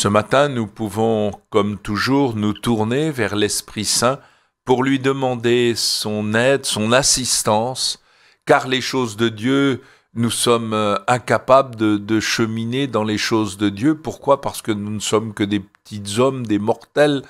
Ce matin, nous pouvons, comme toujours, nous tourner vers l'Esprit Saint pour lui demander son aide, son assistance, car les choses de Dieu, nous sommes euh, incapables de, cheminer dans les choses de Dieu. Pourquoi Parce que nous ne sommes que des petits hommes, des mortels.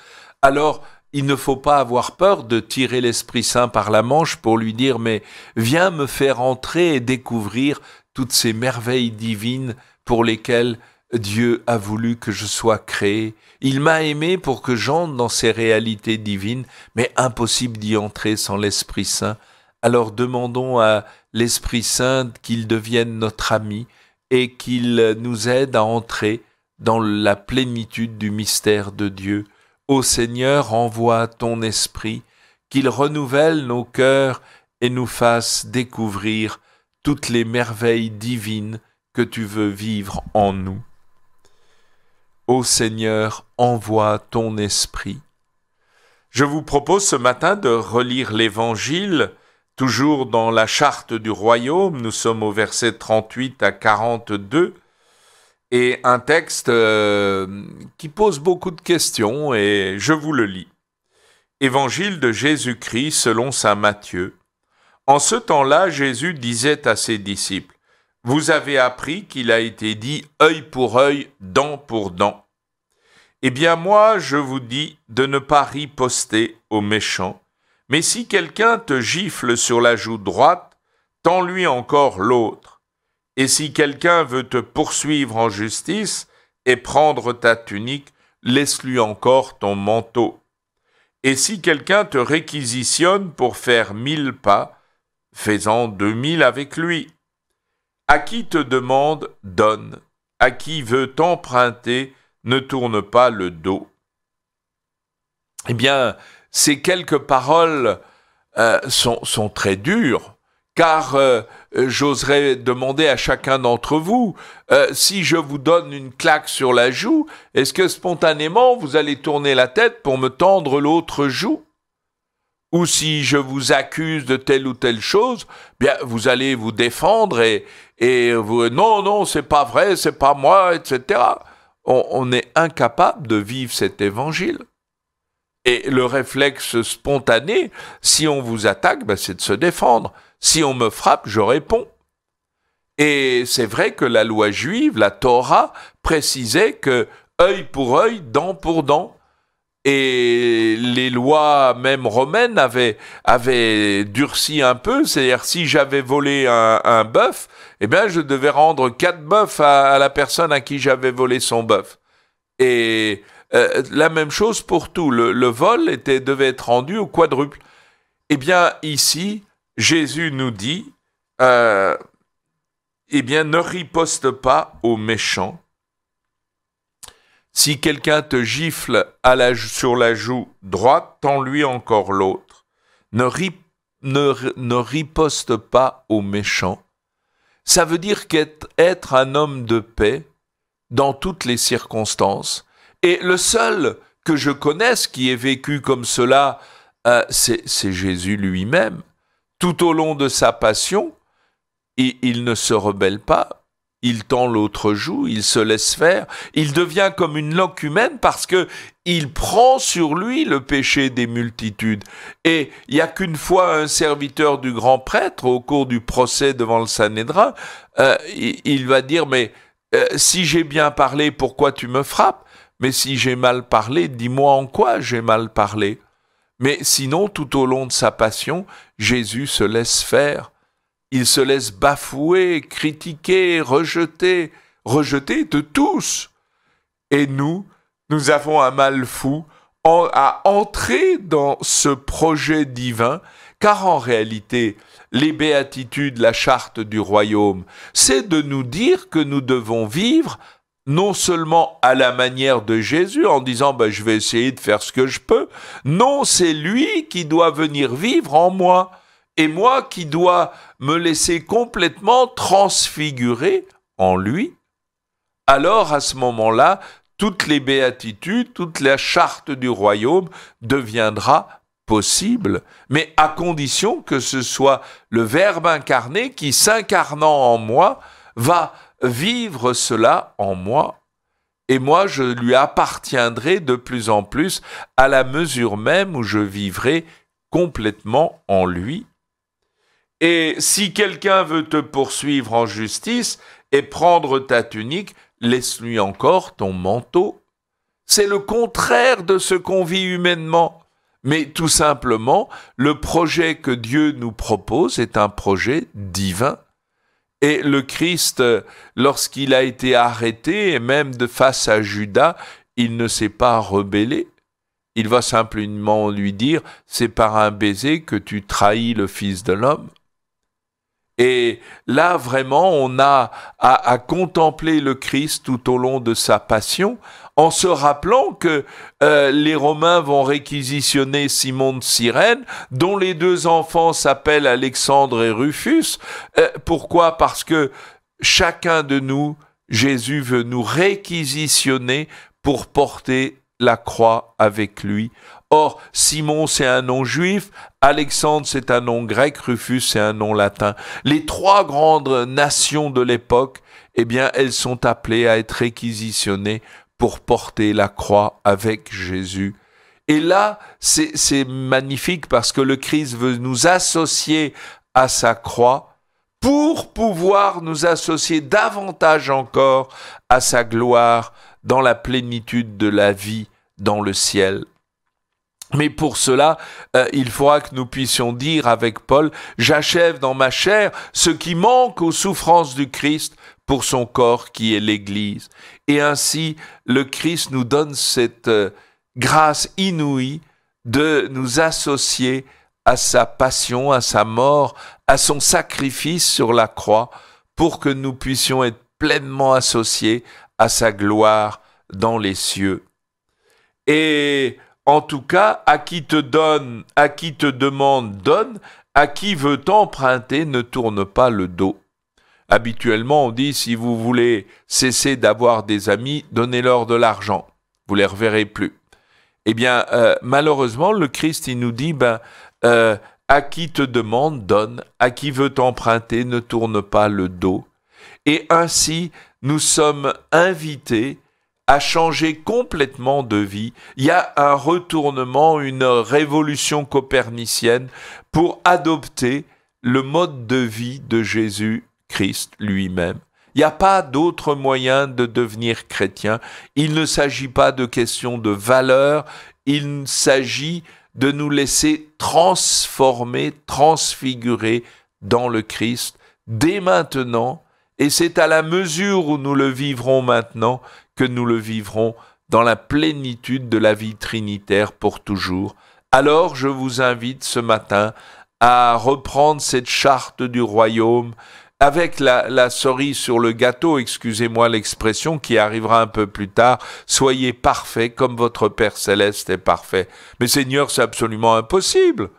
Alors, il ne faut pas avoir peur de tirer l'Esprit Saint par la manche pour lui dire, mais viens me faire entrer et découvrir toutes ces merveilles divines pour lesquelles Dieu a voulu que je sois créé. Il m'a aimé pour que j'entre dans ces réalités divines, mais impossible d'y entrer sans l'Esprit Saint. Alors demandons à l'Esprit Saint qu'il devienne notre ami et qu'il nous aide à entrer dans la plénitude du mystère de Dieu. Ô Seigneur, envoie ton Esprit, qu'il renouvelle nos cœurs et nous fasse découvrir toutes les merveilles divines que tu veux vivre en nous. Ô Seigneur, envoie ton esprit. Je vous propose ce matin de relire l'Évangile, toujours dans la charte du royaume, nous sommes au verset 38 à 42, et un texte euh, qui pose beaucoup de questions, et je vous le lis. Évangile de Jésus-Christ selon Saint Matthieu. En ce temps-là, Jésus disait à ses disciples, vous avez appris qu'il a été dit œil pour œil, dent pour dent. Eh bien moi, je vous dis de ne pas riposter aux méchants, mais si quelqu'un te gifle sur la joue droite, tends-lui encore l'autre. Et si quelqu'un veut te poursuivre en justice et prendre ta tunique, laisse-lui encore ton manteau. Et si quelqu'un te réquisitionne pour faire mille pas, fais-en deux mille avec lui. À qui te demande, donne. À qui veut t'emprunter, ne tourne pas le dos. Eh bien, ces quelques paroles euh, sont, très dures, car euh, j'oserais demander à chacun d'entre vous, euh, si je vous donne une claque sur la joue, est-ce que spontanément vous allez tourner la tête pour me tendre l'autre joue ou si je vous accuse de telle ou telle chose, bien vous allez vous défendre et, et vous, non, non, c'est pas vrai, c'est pas moi, etc. On, est incapable de vivre cet évangile. Et le réflexe spontané, si on vous attaque, ben, c'est de se défendre. Si on me frappe, je réponds. Et c'est vrai que la loi juive, la Torah, précisait que œil pour œil, dent pour dent et les lois même romaines avaient, durci un peu, c'est-à-dire si j'avais volé un, bœuf, eh bien je devais rendre quatre bœufs à, la personne à qui j'avais volé son bœuf. Et euh, la même chose pour tout, le, vol devait être rendu au quadruple. Eh bien ici, Jésus nous dit, euh, eh bien ne riposte pas aux méchants, si quelqu'un te gifle sur la joue droite, tends-lui encore l'autre. Ne, riposte pas aux méchants. Ça veut dire qu'être un homme de paix dans toutes les circonstances. Et le seul que je connaisse qui ait vécu comme cela, euh, c'est Jésus lui-même. Tout au long de sa passion, et il ne se rebelle pas, il tend l'autre joue, il se laisse faire, il devient comme une loque humaine parce que il prend sur lui le péché des multitudes. Et il n'y a qu'une fois un serviteur du grand prêtre au cours du procès devant le Sanhédrin, euh, il, va dire mais euh, si j'ai bien parlé, pourquoi tu me frappes Mais si j'ai mal parlé, dis-moi en quoi j'ai mal parlé. Mais sinon, tout au long de sa passion, Jésus se laisse faire il se laisse bafouer, critiquer, rejeter, rejeter de tous. Et nous, nous avons un mal fou à entrer dans ce projet divin, car en réalité, les béatitudes, la charte du royaume, c'est de nous dire que nous devons vivre non seulement à la manière de Jésus en disant ben, je vais essayer de faire ce que je peux, non, c'est lui qui doit venir vivre en moi et moi qui dois me laisser complètement transfigurer en lui, alors à ce moment-là, toutes les béatitudes, toute la charte du royaume deviendra possible, mais à condition que ce soit le Verbe incarné qui, s'incarnant en moi, va vivre cela en moi. Et moi, je lui appartiendrai de plus en plus à la mesure même où je vivrai complètement en lui et si quelqu'un veut te poursuivre en justice et prendre ta tunique, laisse-lui encore ton manteau. C'est le contraire de ce qu'on vit humainement. Mais tout simplement, le projet que Dieu nous propose est un projet divin. Et le Christ, lorsqu'il a été arrêté, et même de face à Judas, il ne s'est pas rebellé. Il va simplement lui dire, c'est par un baiser que tu trahis le Fils de l'homme. Et là, vraiment, on a à, contempler le Christ tout au long de sa passion, en se rappelant que euh, les Romains vont réquisitionner Simon de Cyrène, dont les deux enfants s'appellent Alexandre et Rufus. Euh, pourquoi Parce que chacun de nous, Jésus veut nous réquisitionner pour porter la croix avec lui Or, Simon, c'est un nom juif, Alexandre, c'est un nom grec, Rufus, c'est un nom latin. Les trois grandes nations de l'époque, eh bien, elles sont appelées à être réquisitionnées pour porter la croix avec Jésus. Et là, c'est magnifique parce que le Christ veut nous associer à sa croix pour pouvoir nous associer davantage encore à sa gloire dans la plénitude de la vie dans le ciel mais pour cela, euh, il faudra que nous puissions dire avec Paul, j'achève dans ma chair ce qui manque aux souffrances du Christ pour son corps qui est l'Église. Et ainsi, le Christ nous donne cette euh, grâce inouïe de nous associer à sa passion, à sa mort, à son sacrifice sur la croix, pour que nous puissions être pleinement associés à sa gloire dans les cieux. Et en tout cas, à qui te donne, à qui te demande, donne, à qui veut emprunter, ne tourne pas le dos. Habituellement, on dit si vous voulez cesser d'avoir des amis, donnez-leur de l'argent. Vous les reverrez plus. Eh bien, euh, malheureusement, le Christ, il nous dit, ben, euh, à qui te demande, donne, à qui veut emprunter, ne tourne pas le dos. Et ainsi, nous sommes invités a changé complètement de vie. Il y a un retournement, une révolution copernicienne pour adopter le mode de vie de Jésus-Christ lui-même. Il n'y a pas d'autre moyen de devenir chrétien. Il ne s'agit pas de questions de valeur, il s'agit de nous laisser transformer, transfigurer dans le Christ dès maintenant et c'est à la mesure où nous le vivrons maintenant que nous le vivrons dans la plénitude de la vie trinitaire pour toujours. Alors je vous invite ce matin à reprendre cette charte du royaume avec la, cerise sur le gâteau, excusez-moi l'expression qui arrivera un peu plus tard, soyez parfait comme votre Père céleste est parfait. Mais Seigneur, c'est absolument impossible.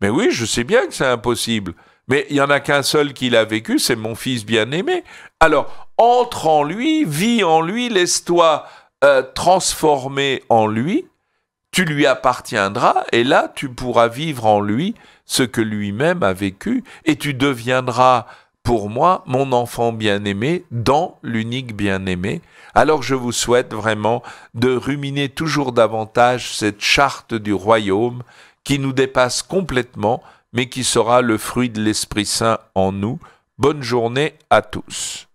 Mais oui, je sais bien que c'est impossible. Mais il n'y en a qu'un seul qui l'a vécu, c'est mon fils bien-aimé. Alors, entre en lui, vis en lui, laisse-toi euh, transformer en lui, tu lui appartiendras, et là, tu pourras vivre en lui ce que lui-même a vécu, et tu deviendras pour moi, mon enfant bien-aimé, dans l'unique bien-aimé. Alors je vous souhaite vraiment de ruminer toujours davantage cette charte du royaume qui nous dépasse complètement mais qui sera le fruit de l'Esprit Saint en nous. Bonne journée à tous.